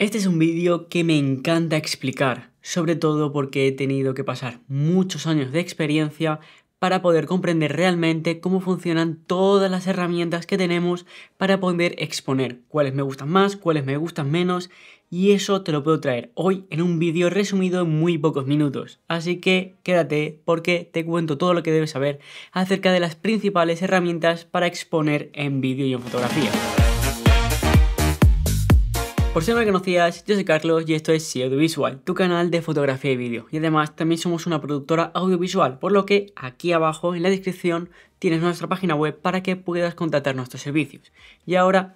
Este es un vídeo que me encanta explicar, sobre todo porque he tenido que pasar muchos años de experiencia para poder comprender realmente cómo funcionan todas las herramientas que tenemos para poder exponer cuáles me gustan más, cuáles me gustan menos, y eso te lo puedo traer hoy en un vídeo resumido en muy pocos minutos. Así que quédate porque te cuento todo lo que debes saber acerca de las principales herramientas para exponer en vídeo y en fotografía. Por si no me conocías, yo soy Carlos y esto es Si Audiovisual, tu canal de fotografía y vídeo. Y además también somos una productora audiovisual, por lo que aquí abajo en la descripción tienes nuestra página web para que puedas contratar nuestros servicios. Y ahora,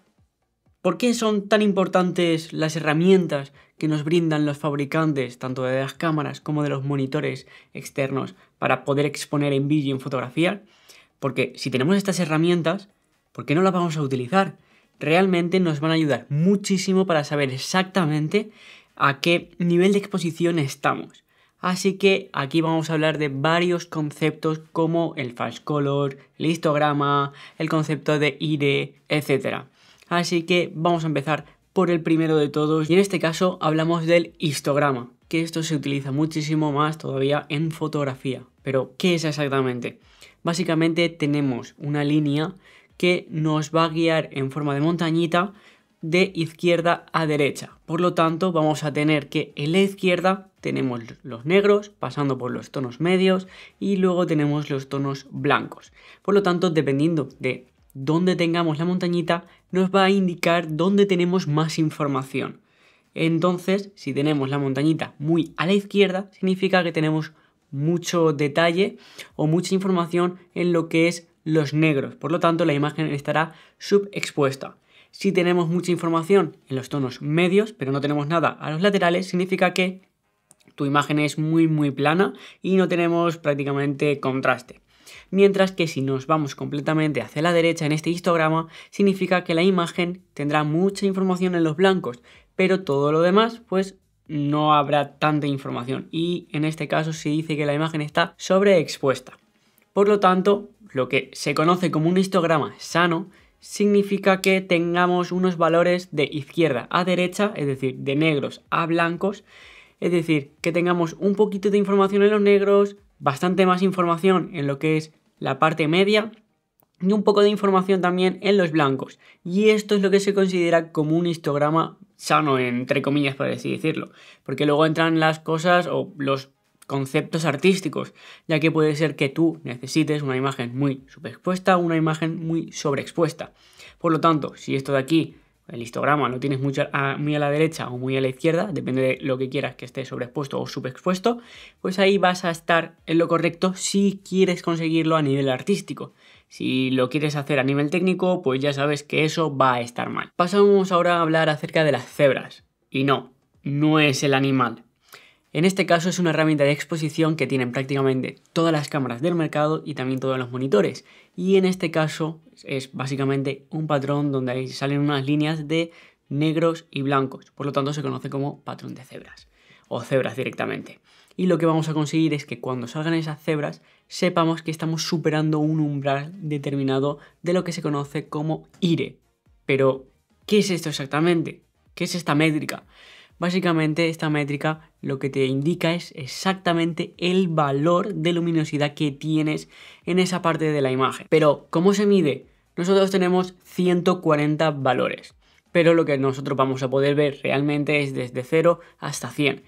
¿por qué son tan importantes las herramientas que nos brindan los fabricantes, tanto de las cámaras como de los monitores externos, para poder exponer en vídeo y en fotografía? Porque si tenemos estas herramientas, ¿por qué no las vamos a utilizar? realmente nos van a ayudar muchísimo para saber exactamente a qué nivel de exposición estamos. Así que aquí vamos a hablar de varios conceptos como el false color, el histograma, el concepto de IRE, etc. Así que vamos a empezar por el primero de todos y en este caso hablamos del histograma, que esto se utiliza muchísimo más todavía en fotografía. Pero, ¿qué es exactamente? Básicamente tenemos una línea que nos va a guiar en forma de montañita de izquierda a derecha. Por lo tanto, vamos a tener que en la izquierda tenemos los negros pasando por los tonos medios y luego tenemos los tonos blancos. Por lo tanto, dependiendo de dónde tengamos la montañita, nos va a indicar dónde tenemos más información. Entonces, si tenemos la montañita muy a la izquierda, significa que tenemos mucho detalle o mucha información en lo que es los negros, por lo tanto la imagen estará subexpuesta. Si tenemos mucha información en los tonos medios, pero no tenemos nada a los laterales, significa que tu imagen es muy muy plana y no tenemos prácticamente contraste. Mientras que si nos vamos completamente hacia la derecha en este histograma, significa que la imagen tendrá mucha información en los blancos, pero todo lo demás pues no habrá tanta información y en este caso se dice que la imagen está sobreexpuesta. Por lo tanto, lo que se conoce como un histograma sano significa que tengamos unos valores de izquierda a derecha, es decir, de negros a blancos, es decir, que tengamos un poquito de información en los negros, bastante más información en lo que es la parte media y un poco de información también en los blancos. Y esto es lo que se considera como un histograma sano, entre comillas, por así decirlo. Porque luego entran las cosas o los conceptos artísticos, ya que puede ser que tú necesites una imagen muy subexpuesta o una imagen muy sobreexpuesta. Por lo tanto, si esto de aquí, el histograma, lo tienes muy a la derecha o muy a la izquierda, depende de lo que quieras que esté sobreexpuesto o subexpuesto, pues ahí vas a estar en lo correcto si quieres conseguirlo a nivel artístico. Si lo quieres hacer a nivel técnico, pues ya sabes que eso va a estar mal. Pasamos ahora a hablar acerca de las cebras. Y no, no es el animal, en este caso es una herramienta de exposición que tienen prácticamente todas las cámaras del mercado y también todos los monitores. Y en este caso es básicamente un patrón donde salen unas líneas de negros y blancos. Por lo tanto se conoce como patrón de cebras o cebras directamente. Y lo que vamos a conseguir es que cuando salgan esas cebras sepamos que estamos superando un umbral determinado de lo que se conoce como IRE. Pero, ¿qué es esto exactamente? ¿Qué es esta métrica? Básicamente esta métrica lo que te indica es exactamente el valor de luminosidad que tienes en esa parte de la imagen. Pero, ¿cómo se mide? Nosotros tenemos 140 valores, pero lo que nosotros vamos a poder ver realmente es desde 0 hasta 100.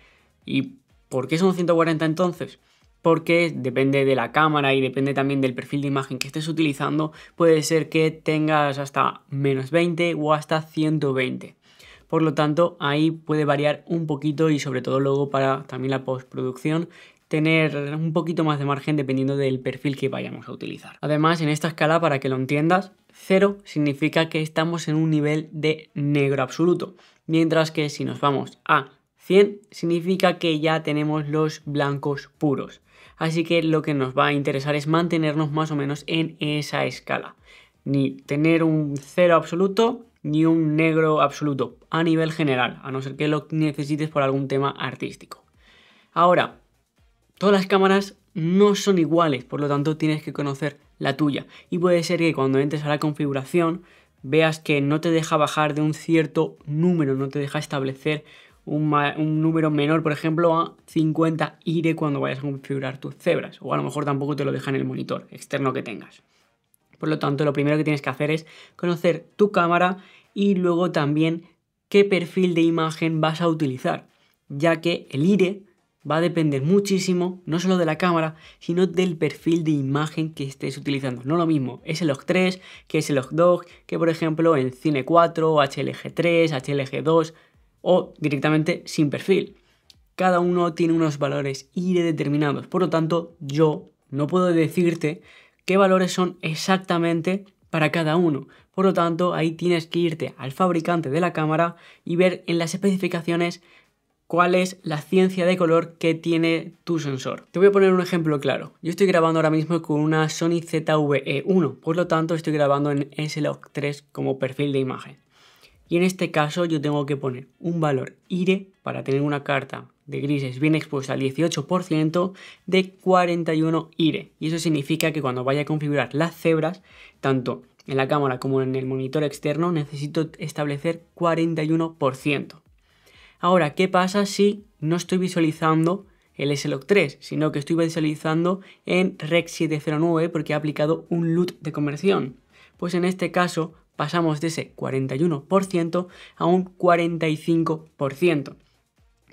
¿Y por qué son 140 entonces? porque depende de la cámara y depende también del perfil de imagen que estés utilizando, puede ser que tengas hasta menos 20 o hasta 120. Por lo tanto, ahí puede variar un poquito y sobre todo luego para también la postproducción tener un poquito más de margen dependiendo del perfil que vayamos a utilizar. Además, en esta escala, para que lo entiendas, 0 significa que estamos en un nivel de negro absoluto, mientras que si nos vamos a 100 significa que ya tenemos los blancos puros. Así que lo que nos va a interesar es mantenernos más o menos en esa escala. Ni tener un 0 absoluto ni un negro absoluto a nivel general, a no ser que lo necesites por algún tema artístico. Ahora, todas las cámaras no son iguales, por lo tanto tienes que conocer la tuya. Y puede ser que cuando entres a la configuración veas que no te deja bajar de un cierto número, no te deja establecer un, número menor, por ejemplo, a 50 IRE cuando vayas a configurar tus cebras. O a lo mejor tampoco te lo deja en el monitor externo que tengas. Por lo tanto, lo primero que tienes que hacer es conocer tu cámara y luego también qué perfil de imagen vas a utilizar, ya que el IRE va a depender muchísimo, no solo de la cámara, sino del perfil de imagen que estés utilizando. No lo mismo, es el OG3 que es el og que por ejemplo en Cine 4, HLG3, HLG2 o directamente sin perfil. Cada uno tiene unos valores IRE determinados, por lo tanto yo no puedo decirte qué valores son exactamente para cada uno. Por lo tanto, ahí tienes que irte al fabricante de la cámara y ver en las especificaciones cuál es la ciencia de color que tiene tu sensor. Te voy a poner un ejemplo claro. Yo estoy grabando ahora mismo con una Sony ZV-E1, por lo tanto estoy grabando en S-Log 3 como perfil de imagen. Y en este caso yo tengo que poner un valor IRE para tener una carta de grises bien expuesta al 18% de 41 IRE. Y eso significa que cuando vaya a configurar las cebras, tanto en la cámara como en el monitor externo, necesito establecer 41%. Ahora, ¿qué pasa si no estoy visualizando el SLOC 3, sino que estoy visualizando en Rec 709 porque ha aplicado un LUT de conversión? Pues en este caso pasamos de ese 41% a un 45%.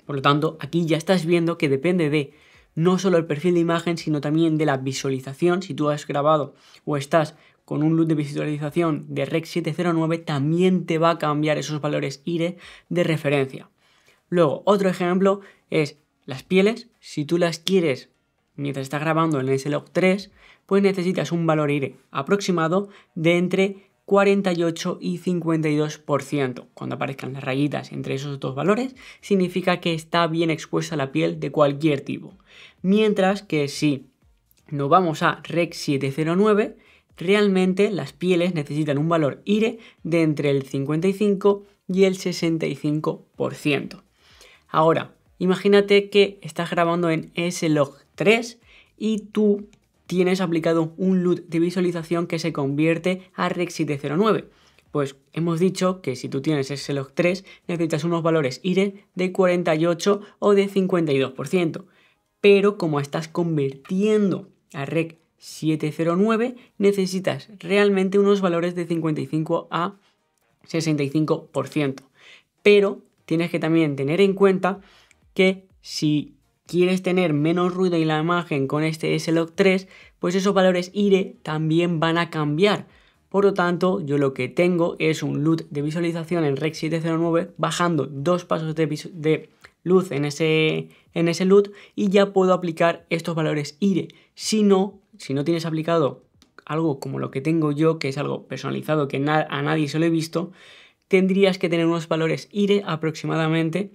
Por lo tanto, aquí ya estás viendo que depende de no solo el perfil de imagen, sino también de la visualización. Si tú has grabado o estás con un loop de visualización de Rec 709, también te va a cambiar esos valores IRE de referencia. Luego, otro ejemplo es las pieles. Si tú las quieres mientras estás grabando en log 3, pues necesitas un valor IRE aproximado de entre 48 y 52%. Cuando aparezcan las rayitas entre esos dos valores, significa que está bien expuesta la piel de cualquier tipo. Mientras que si nos vamos a REC 709, realmente las pieles necesitan un valor IRE de entre el 55 y el 65%. Ahora, imagínate que estás grabando en S-Log 3 y tú tienes aplicado un LUT de visualización que se convierte a REC 709. Pues hemos dicho que si tú tienes ese 3 necesitas unos valores IRE de 48 o de 52%. Pero como estás convirtiendo a REC 709 necesitas realmente unos valores de 55 a 65%. Pero tienes que también tener en cuenta que si quieres tener menos ruido en la imagen con este S-Log 3, pues esos valores IRE también van a cambiar. Por lo tanto, yo lo que tengo es un LUT de visualización en REC 709 bajando dos pasos de, luz en ese, en LUT y ya puedo aplicar estos valores IRE. Si no, si no tienes aplicado algo como lo que tengo yo, que es algo personalizado que a nadie se lo he visto, tendrías que tener unos valores IRE aproximadamente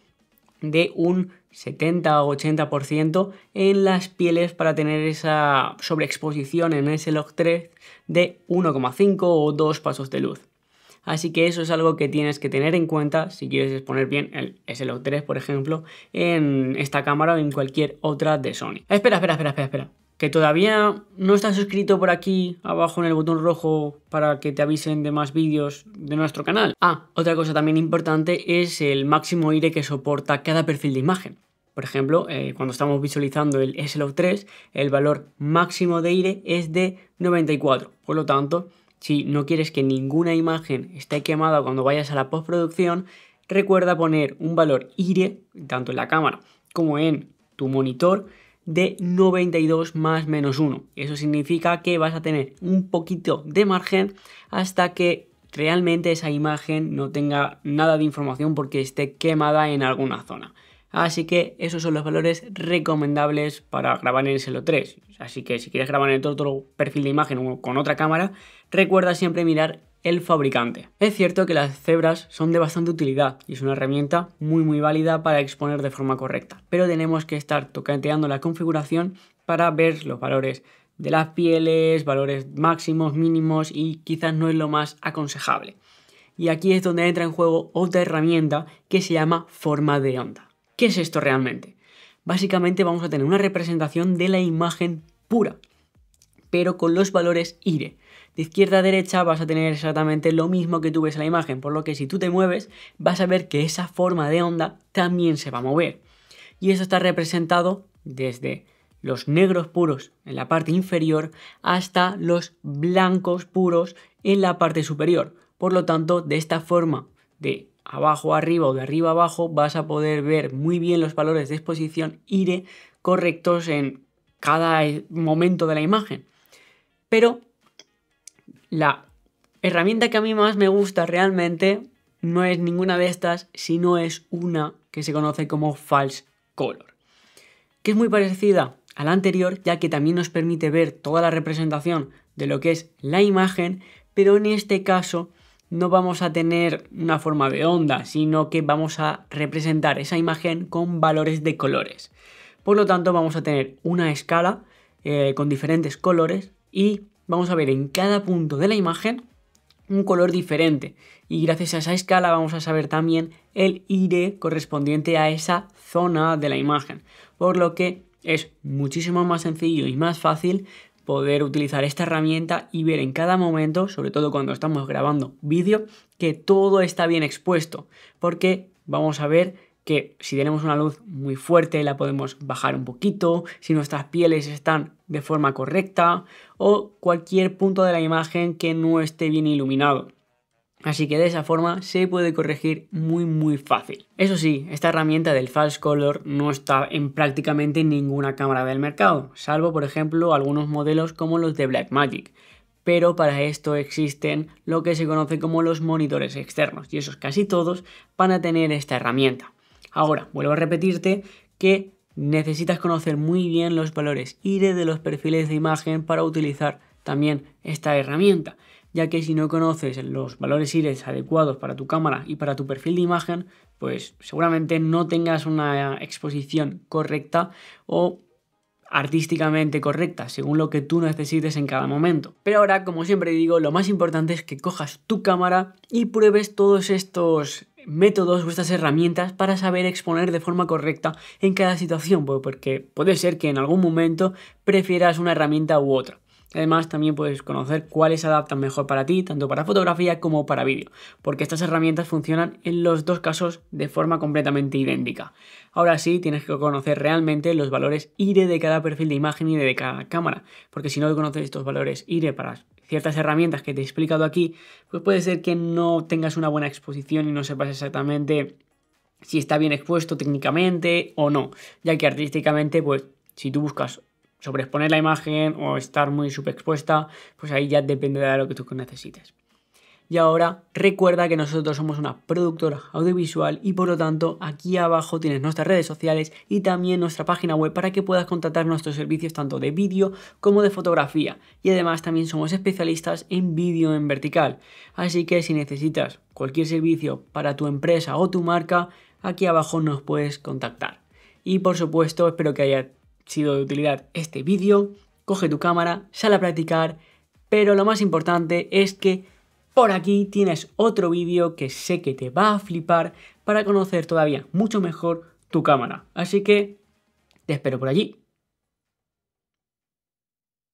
de un 70 o 80% en las pieles para tener esa sobreexposición en ese log 3 de 1,5 o 2 pasos de luz. Así que eso es algo que tienes que tener en cuenta si quieres exponer bien el log 3 por ejemplo, en esta cámara o en cualquier otra de Sony. Espera, espera, espera, espera, espera que todavía no estás suscrito por aquí abajo en el botón rojo para que te avisen de más vídeos de nuestro canal. Ah, otra cosa también importante es el máximo IRE que soporta cada perfil de imagen. Por ejemplo, eh, cuando estamos visualizando el log 3 el valor máximo de IRE es de 94. Por lo tanto, si no quieres que ninguna imagen esté quemada cuando vayas a la postproducción, recuerda poner un valor IRE tanto en la cámara como en tu monitor de 92 más menos 1. Eso significa que vas a tener un poquito de margen hasta que realmente esa imagen no tenga nada de información porque esté quemada en alguna zona. Así que esos son los valores recomendables para grabar en selo 3 Así que si quieres grabar en otro perfil de imagen o con otra cámara, recuerda siempre mirar el fabricante. Es cierto que las cebras son de bastante utilidad y es una herramienta muy muy válida para exponer de forma correcta, pero tenemos que estar tocanteando la configuración para ver los valores de las pieles, valores máximos, mínimos y quizás no es lo más aconsejable. Y aquí es donde entra en juego otra herramienta que se llama forma de onda. ¿Qué es esto realmente? Básicamente vamos a tener una representación de la imagen pura, pero con los valores IRE. De izquierda a derecha vas a tener exactamente lo mismo que tú ves en la imagen, por lo que si tú te mueves vas a ver que esa forma de onda también se va a mover. Y eso está representado desde los negros puros en la parte inferior hasta los blancos puros en la parte superior. Por lo tanto, de esta forma de abajo arriba o de arriba abajo vas a poder ver muy bien los valores de exposición IRE correctos en cada eh, momento de la imagen. Pero la herramienta que a mí más me gusta realmente no es ninguna de estas, sino es una que se conoce como False Color, que es muy parecida a la anterior, ya que también nos permite ver toda la representación de lo que es la imagen, pero en este caso no vamos a tener una forma de onda, sino que vamos a representar esa imagen con valores de colores. Por lo tanto, vamos a tener una escala eh, con diferentes colores y vamos a ver en cada punto de la imagen un color diferente y gracias a esa escala vamos a saber también el IRE correspondiente a esa zona de la imagen, por lo que es muchísimo más sencillo y más fácil poder utilizar esta herramienta y ver en cada momento, sobre todo cuando estamos grabando vídeo, que todo está bien expuesto, porque vamos a ver que si tenemos una luz muy fuerte la podemos bajar un poquito, si nuestras pieles están de forma correcta o cualquier punto de la imagen que no esté bien iluminado. Así que de esa forma se puede corregir muy muy fácil. Eso sí, esta herramienta del False Color no está en prácticamente ninguna cámara del mercado, salvo por ejemplo algunos modelos como los de Blackmagic. Pero para esto existen lo que se conoce como los monitores externos y esos casi todos van a tener esta herramienta. Ahora, vuelvo a repetirte que necesitas conocer muy bien los valores IRE de los perfiles de imagen para utilizar también esta herramienta, ya que si no conoces los valores IRE adecuados para tu cámara y para tu perfil de imagen, pues seguramente no tengas una exposición correcta o artísticamente correcta, según lo que tú necesites en cada momento. Pero ahora, como siempre digo, lo más importante es que cojas tu cámara y pruebes todos estos métodos o estas herramientas para saber exponer de forma correcta en cada situación, porque puede ser que en algún momento prefieras una herramienta u otra. Además, también puedes conocer cuáles adaptan mejor para ti, tanto para fotografía como para vídeo, porque estas herramientas funcionan en los dos casos de forma completamente idéntica. Ahora sí, tienes que conocer realmente los valores IRE de cada perfil de imagen y de cada cámara, porque si no conoces estos valores IRE para ciertas herramientas que te he explicado aquí, pues puede ser que no tengas una buena exposición y no sepas exactamente si está bien expuesto técnicamente o no, ya que artísticamente, pues si tú buscas sobreexponer la imagen o estar muy subexpuesta, pues ahí ya dependerá de lo que tú necesites. Y ahora recuerda que nosotros somos una productora audiovisual y por lo tanto aquí abajo tienes nuestras redes sociales y también nuestra página web para que puedas contactar nuestros servicios tanto de vídeo como de fotografía. Y además también somos especialistas en vídeo en vertical. Así que si necesitas cualquier servicio para tu empresa o tu marca, aquí abajo nos puedes contactar. Y por supuesto, espero que haya sido de utilidad este vídeo. Coge tu cámara, sal a practicar, pero lo más importante es que por aquí tienes otro vídeo que sé que te va a flipar para conocer todavía mucho mejor tu cámara. Así que te espero por allí.